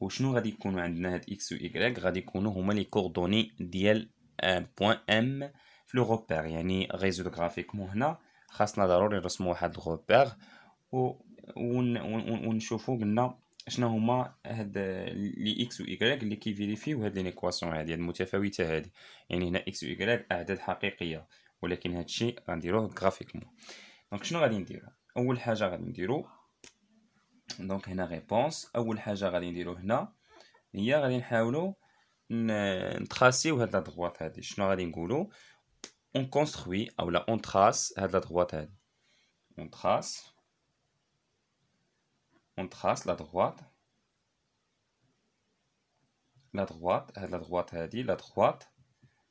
وشنو غادي يكونوا عندنا هاد اكس و وايكغيك غادي يكونوا هما لي كوردوني ديال ان بوين ام في لو روبير يعني غيزيد غرافيكمون هنا خاصنا ضروري نرسمو واحد الغوبير و ون ون ونشوفو قلنا شنو هما هاد لي اكس و وايكغيك اللي كيفيريفيو هاد ليكواسيون هادي المتفاوته هادي يعني هنا اكس و وايكغيك اعداد حقيقيه ولكن هادشي غنديروه غرافيكمون دونك شنو غادي نديرو اول حاجه غادي نديرو دونك هنا ريبونس اول حاجه غادي نديرو هنا هي غادي نحاولو نتراسيو هاد لا دروات هادي شنو غادي نقولو اون كونستروي اولا اون تراس هاد لا دروات هادي اون تراس اون تراس لا دروات لا دروات هاد لا دروات هادي لا دروات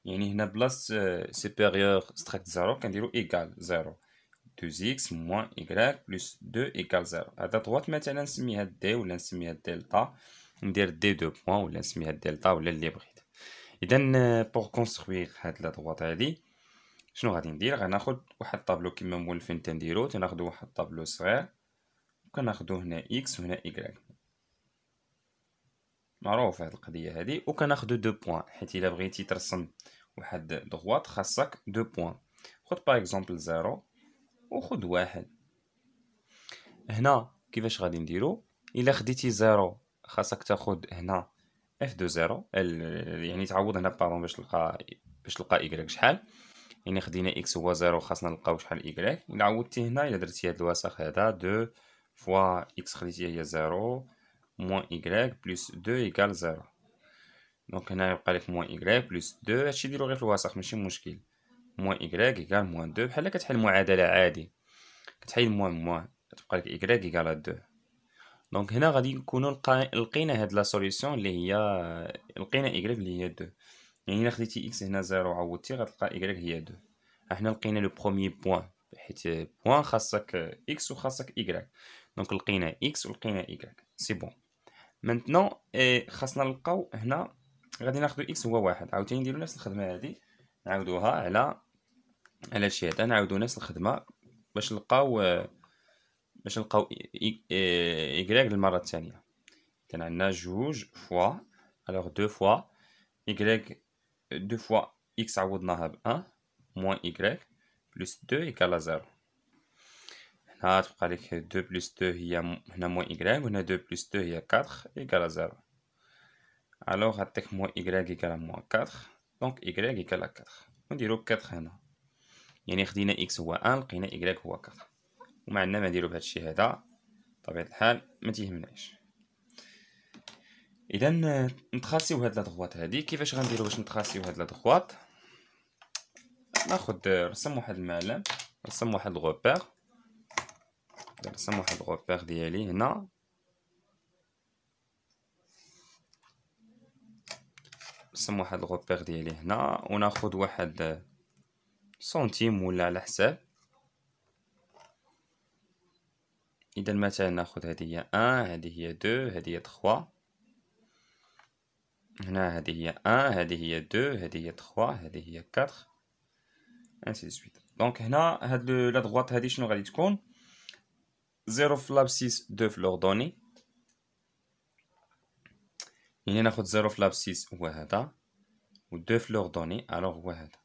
يعني هنا بلاصه سوبيريور ستراكت زيرو كنديرو ايكال زيرو 2x موان y بلس 2 ايكال 0 هذا طوات مثلا نسميها دي ولا نسميها دلتا ندير دي دو بوان ولا نسميها دلتا ولا اللي بغيت اذا بوغ كونسترويغ هاد لا هادي شنو غادي ندير غناخد واحد طابلو كيما مولفين تنديرو تناخدو واحد طابلو صغير وكناخدو هنا اكس وهنا y معروف هاد القضيه هادي وكناخدو دو بوان حيت الا بغيتي ترسم واحد دغوات خاصك دو بوان خد باغ اكزومبل زيرو وخذ واحد هنا كيفاش غادي نديرو الا خديتي زيرو خاصك تاخد هنا اف دو زيرو يعني تعوض هنا بارون باش تلقى باش تلقى ايكغيك شحال يعني خدينا اكس هو زيرو خاصنا نلقاو شحال ايكغيك الا عوضتي هنا الا درتي هاد الوسخ هذا دو فوا اكس خديتي هي زيرو موان ايكغيك بلس دو ايكال زيرو دونك هنا يبقى لك موان ايكغيك بلس دو هادشي ديرو غير في الوسخ ماشي مشكل موان إكغاك إيكال موان دو بحالا كتحل معادلة عادي كتحل موان موان كتبقى لك إكغاك إيكال دو دونك هنا غادي نكونو لقينا هاد لا سوليسيون اللي هي لقينا إكغاك اللي هي دو يعني إلا خديتي إكس هنا زيرو عوضتي غتلقى إكغاك هي دو احنا لقينا لو بخومي بوان حيت بوان خاصك إكس وخاصك إكغاك دونك لقينا إكس ولقينا إكغاك سي بون مانتنون خاصنا نلقاو هنا غادي ناخدو إكس هو واحد عاوتاني نديرو نفس الخدمة هادي نعاودوها على على شي هذا نعاودو نفس الخدمه باش نلقاو باش نلقاو إيكغيك للمره التانية كان عندنا جوج فوا الوغ دو فوا إيكغيك دو فوا إكس عوضناها ب أن موان إيكغيك بلس دو إيكالا زيرو هنا تبقى لك دو بلس دو هي هنا موان و هنا دو بلس دو هي كاتخ إيكالا زيرو الوغ غعطيك موان إيكغيك إيكالا موان كاتخ دونك إيكغيك إيكالا كاتخ نديرو كاتخ هنا يعني خدينا إكس هو أن لقينا إكغيك هو كتر وما عندنا ما نديرو الشيء هذا بطبيعة الحال ما تيهمناش إذا نتخاسيو هاد لادغوات هادي كيفاش غنديرو باش نتخاسيو هاد لادغوات ناخد رسم واحد المعلم رسم واحد الغوبير نرسم واحد الغوبير ديالي هنا نرسم واحد الغوبير ديالي هنا وناخد واحد سنتيم ولا على حساب اذا مثلا ناخذ هذه هي آه، 1 هذه هي 2 هذه هي 3 هنا هذه هي 1 آه، هذه هي 2 هذه هي 3 هذه هي 4 انسي سويت دونك هنا هاد لا دغوات هادي شنو غادي تكون زيرو في لابسيس دو في لوردوني يعني ناخد زيرو في لابسيس هو هذا و دو في لوردوني الوغ هو هذا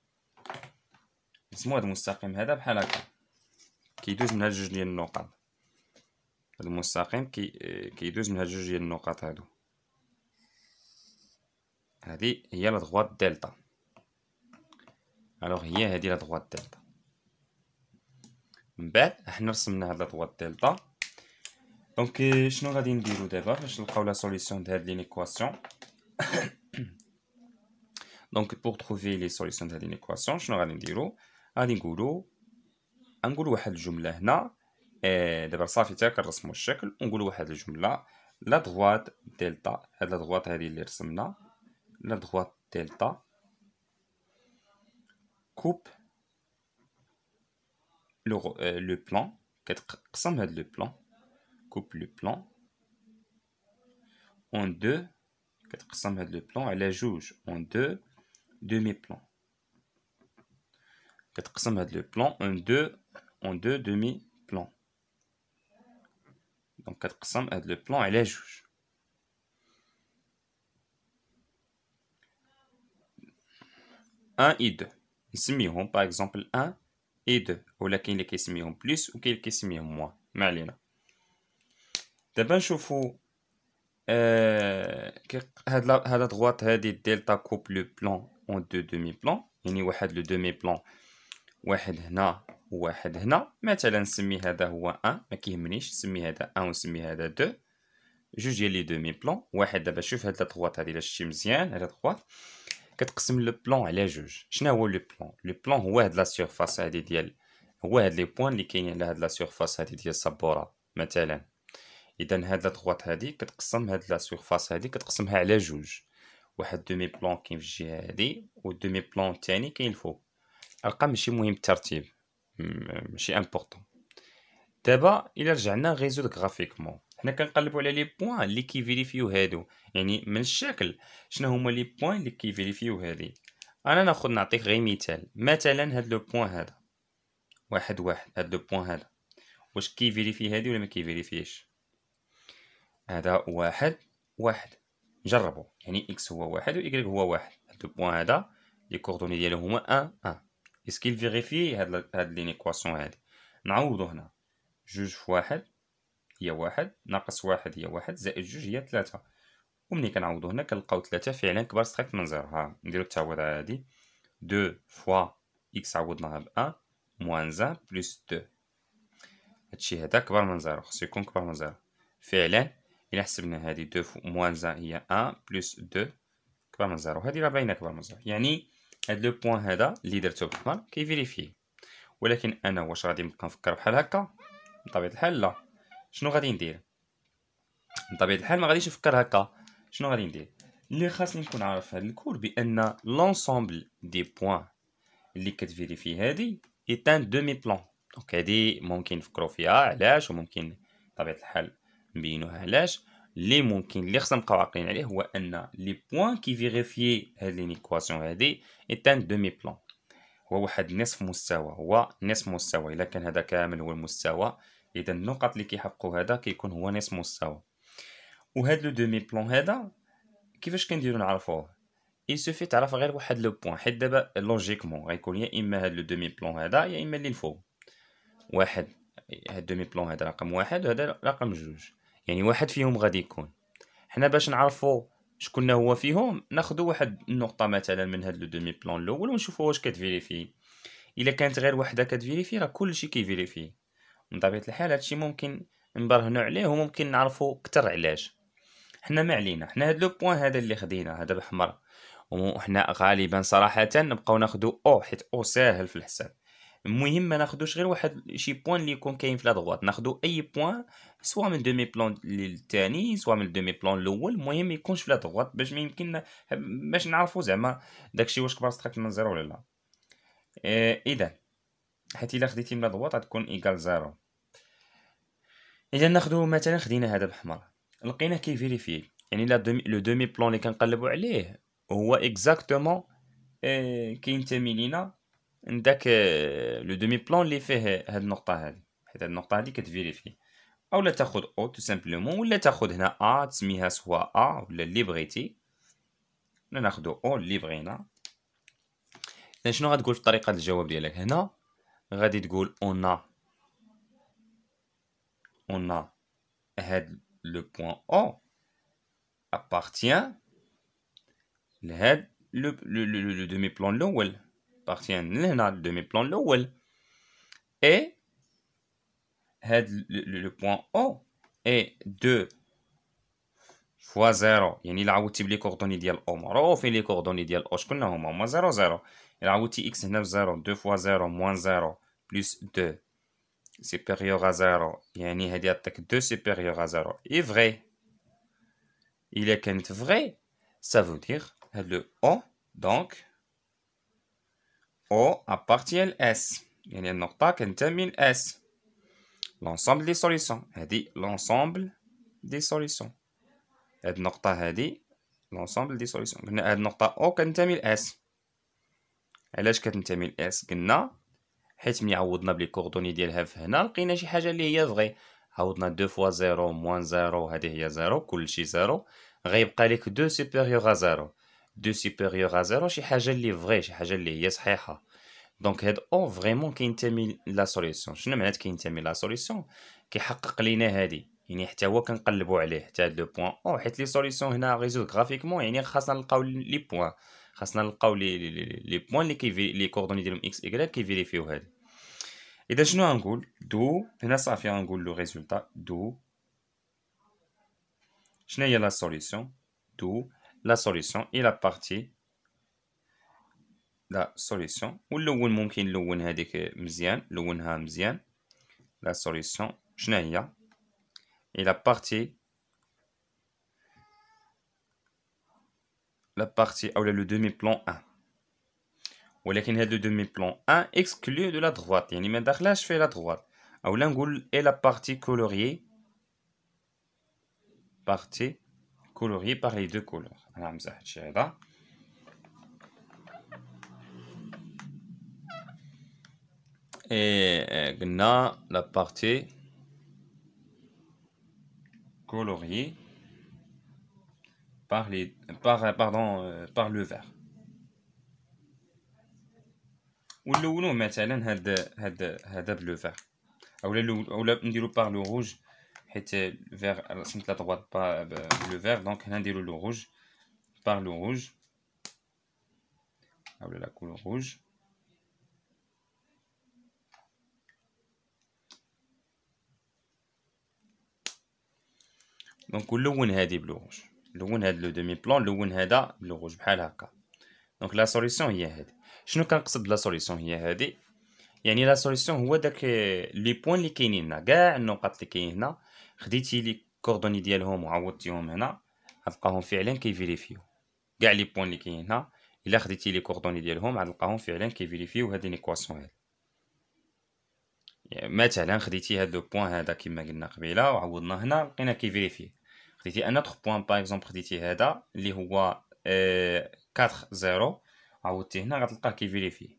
يسموه هاد المستقيم هذا بحال هكا كيدوز من هاد جوج ديال النقط هاد المستقيم كي كيدوز من هاد جوج ديال النقط هادو هادي هي لا دغوات دلتا الوغ هي هادي لا دغوات دلتا من بعد حنا رسمنا هاد لا دغوات دلتا دونك شنو غادي نديرو دابا باش نلقاو لا سوليسيون ديال هاد لينيكواسيون دونك بور تروفي لي سوليسيون ديال لينيكواسيون شنو غادي نديرو غادي نقولو نقول واحد الجمله هنا آه دابا صافي تا كنرسمو الشكل ونقول واحد الجمله لا دغوات دلتا هاد لا دغوات هادي اللي رسمنا لا دغوات دلتا كوب لو آه، لو بلان كتقسم هاد لو بلان كوب لو بلان اون دو كتقسم هاد لو بلان على جوج اون دو دومي بلان 400 est le plan, 1, 2, en deux demi plan. Donc 400 est le plan, elle est juge. 1 et 2. Ici, Miron, par exemple, 1 et 2. Ou laquelle est-ce que Miron plus ou quelle est-ce moins. Malina. De même, je vous... Qu'est-ce que la droite a Delta coupe le plan en deux demi-plans. Et nous avons le demi-plan. واحد هنا وواحد هنا مثلا نسمي هذا هو ان ما كيهمنيش نسمي هذا 1 ونسمي هذا دو جوج ديال لي دومي بلون واحد دابا شوف هاد طروات هادي لاش شي مزيان هاد طروات كتقسم لو بلون على جوج شنو هو لو بلون لو بلون هو هاد لا سيرفاس هادي ديال هو هاد لي بوين اللي كاينين على هاد لا سيرفاس هادي ديال الصبوره مثلا اذا هاد طروات هادي كتقسم هاد لا سيرفاس هادي كتقسمها على جوج واحد دومي بلون كاين في الجهه هادي والدومي بلون الثاني كاين الفوق الارقام ماشي مهم الترتيب ماشي امبورطون دابا الا رجعنا غيزو داك غرافيكمون حنا كنقلبوا على لي بوين اللي كيفيريفيو هادو يعني من الشكل شنو هما لي بوين اللي كيفيريفيو هادي انا ناخذ نعطيك غير مثال مثلا هاد لو بوين هذا واحد واحد هاد لو بوين هذا واش كيفيريفي هادي ولا ما كيفيريفيش هذا واحد واحد جربوا يعني اكس هو واحد و هو واحد هاد لو بوين هذا لي كوردوني ديالو هما ان ان اسكيل فيغيفي هاد هاد لينيكواسيون هادي نعوضو هنا جوج في واحد هي واحد ناقص واحد هي واحد زائد جوج هي تلاتة ومني كنعوضو هنا كنلقاو تلاتة فعلا كبار ستريكت من زيرو ها نديرو التعويض هادي دو فوا اكس عوضناها ان موان زان بلوس دو هادشي هدا كبار من زيرو خصو يكون كبار من زيرو فعلا إلا حسبنا هادي دو موان زان هي أن بلوس دو كبار من زيرو هادي راه باينة كبار من زيرو يعني هاد لو بوان هذا اللي درتو بالاحمر كيفيريفي ولكن انا واش غادي نبقى نفكر بحال هكا بطبيعه الحال لا شنو غادي ندير بطبيعه الحال ما غاديش نفكر هكا شنو غادي ندير اللي خاصني نكون عارف هاد الكور بان لونسومبل دي بوان اللي كتفيريفي هادي ايتان دومي بلون دونك هادي ممكن نفكرو فيها علاش وممكن بطبيعه الحال نبينوها علاش لي ممكن اللي خصنا نبقاو عاقلين عليه هو ان لي بوان كي فيغيفي هاد لينيكواسيون هادي ايتان دومي بلان هو واحد نصف مستوى هو نصف مستوى الا كان هذا كامل هو المستوى اذا النقط اللي كيحققوا هذا كيكون هو نصف مستوى وهاد لو دومي بلون هذا كيفاش كنديرو نعرفوه اي سوفي تعرف غير واحد لو بوين حيت دابا لوجيكمون غيكون يا اما هاد لو دومي بلون هذا يا اما اللي الفوق واحد هاد دومي بلون هذا رقم واحد وهذا رقم جوج يعني واحد فيهم غادي يكون حنا باش نعرفوا شكون هو فيهم ناخذ واحد النقطه مثلا من هاد لو دومي بلون الاول ونشوفوا واش كتفيريفي الا كانت غير وحده كتفيريفي راه كلشي كيفيريفي من طبيعه الحال هادشي ممكن نبرهنوا عليه وممكن نعرفوا كتر علاش حنا ما علينا حنا هاد لو بوين هذا اللي خدينا هذا بحمر وحنا غالبا صراحه نبقاو ناخذ او حيت او ساهل في الحساب المهم ما ناخذوش غير واحد شي بوان اللي يكون كاين في لا دغوات ناخذو اي بوان سواء من دومي بلون الثاني سواء من دومي بلون الاول المهم ما يكونش في لا دغوات باش ما يمكن باش نعرفوا زعما داكشي واش كبر ستراكت من زيرو ولا لا آه، اذا حيت الا خديتي من لا دغوات غتكون ايكال زيرو اذا ناخذو مثلا خدينا هذا بحمر لقيناه فيريفي يعني لا دومي لو دومي بلون اللي كنقلبوا عليه هو اكزاكتومون آه، كينتمي لينا عندك لو دومي بلون اللي فيه هاد النقطه هادي حيت هاد النقطه هادي كتفيريفي اولا تاخد او تو سامبلومون ولا تاخد هنا ا تسميها سوا ا ولا اللي بغيتي حنا ناخذ او اللي بغينا شنو غتقول في طريقه الجواب ديالك هنا غادي تقول اونا اونا هاد لو بوان او أبارتيان لهاد لو لو لو دومي بلون الاول Partient de mes plans lowell. Et le point O est 2 fois 0. Il y a une aoutible coordonnée O. les coordonnées idéales Je le 0, 0. Et x 2 fois 0, moins 0. Plus 2 supérieur à zéro. Il a une supérieur à 0. Il est vrai. Il est quand vrai. Ça veut dire le O, donc... O appartient à S. يعني pas qu'un S. L'ensemble des solutions. dit l'ensemble des solutions. l'ensemble des هادي l'ensemble des solutions n'a pas النقطة أو كتنتمي لإس علاش كتنتمي لإس قلنا حيت ملي عوضنا بلي كوردوني ديالها فهنا لقينا شي حاجه اللي هي فغي عوضنا 2 فوا 0 موان هي 0 كلشي زيرو غيبقى لك supérieur سوبيريور دو سوبيريور ا زيرو شي حاجه اللي فغي شي حاجه اللي هي صحيحه دونك هاد او فريمون كينتمي لا سوليسيون شنو معنات كينتمي لا سوليسيون كيحقق لينا هادي يعني حتى هو كنقلبوا عليه حتى هاد لو بوين او حيت لي سوليسيون هنا ريزولت غرافيكمون يعني خاصنا نلقاو لي بوين خاصنا نلقاو لي لي بوين اللي كيفي لي كوردوني ديالهم اكس ايغريك كيفيريفيو هادي اذا شنو غنقول دو هنا صافي غنقول لو ريزولتا دو شنو هي لا سوليسيون دو la solution et la partie la solution ou le win mumkin le win hadik mzian le win ha mzian la solution chna et la partie la partie ah, ou le demi plan 1 ou lekin le demi plan 1 exclu de la droite yani ma dakhlash fi la droite ah, ou la et la partie coloriée partie colorié par les deux couleurs. Et euh, Gna, la partie coloriée par, les, par, euh, pardon, euh, par le vert. ونلونوه مثلا هذا هذا هذا on اولا نديرو le rouge euh, c'est la droite pas euh, le vert. Donc, on a déroulé l'eau rouge. Par le rouge. On a déroulé l'eau rouge. Donc, le rouge est le gouin. Le gouin le demi-plan. Le rouge, est le gouin. Donc, la solution est la Je ne sais pas si la solution est la solution. Il y a la solution où que les points qui sont là, ils ne sont pas là. خديتي لي كوردوني ديالهم وعوضتيهم هنا غتلقاهم فعلا كيفيريفيو كاع لي بوين اللي كاين هنا الا خديتي لي كوردوني ديالهم غتلقاهم فعلا كيفيريفيو هاد ليكواسيون هادي يعني مثلا خديتي هاد لو بوين هذا كما قلنا قبيله وعوضنا هنا لقينا كيفيريفي خديتي ان اوتر بوين باغ اكزومبل خديتي هذا اللي هو 4 آه، 0 عوضتي هنا غتلقاه كيفيريفي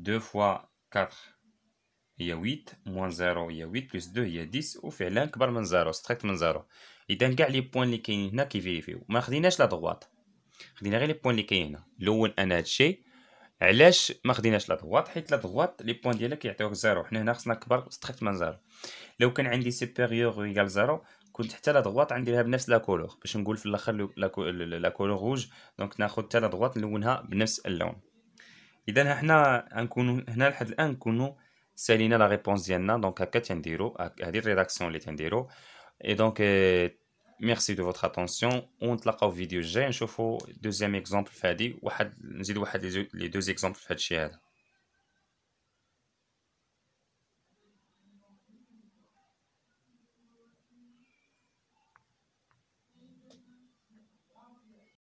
2 فوا 4 هي 8 موان زيرو هي 8 بلس 2 هي 10 وفعلا كبر من 0 ستريكت من 0 اذا كاع لي بوان اللي كاينين هنا كيفيريفيو ما خديناش لا دغواط خدينا غير لي بوان اللي كاينين هنا الاول انا هادشي علاش ما خديناش لا دغواط حيت لا دغواط لي بوان ديالها كيعطيوك 0 حنا هنا خصنا كبر ستريكت من 0 لو كان عندي سوبيريور ايغال 0 كنت حتى لا دغواط غنديرها بنفس لا كولور باش نقول في الاخر لا كولور روج دونك ناخذ حتى لا دغواط نلونها بنفس اللون اذا حنا غنكونوا هنا لحد الان نكونوا Selina la réponse d'Yenna, donc à Katiandiro, à la rédaction Litiandiro. Et donc, euh, merci de votre attention. On te l'a vidéo. J'ai un chauffeur, deuxième exemple, Fadi. Nous avons les deux exemples, Fadi.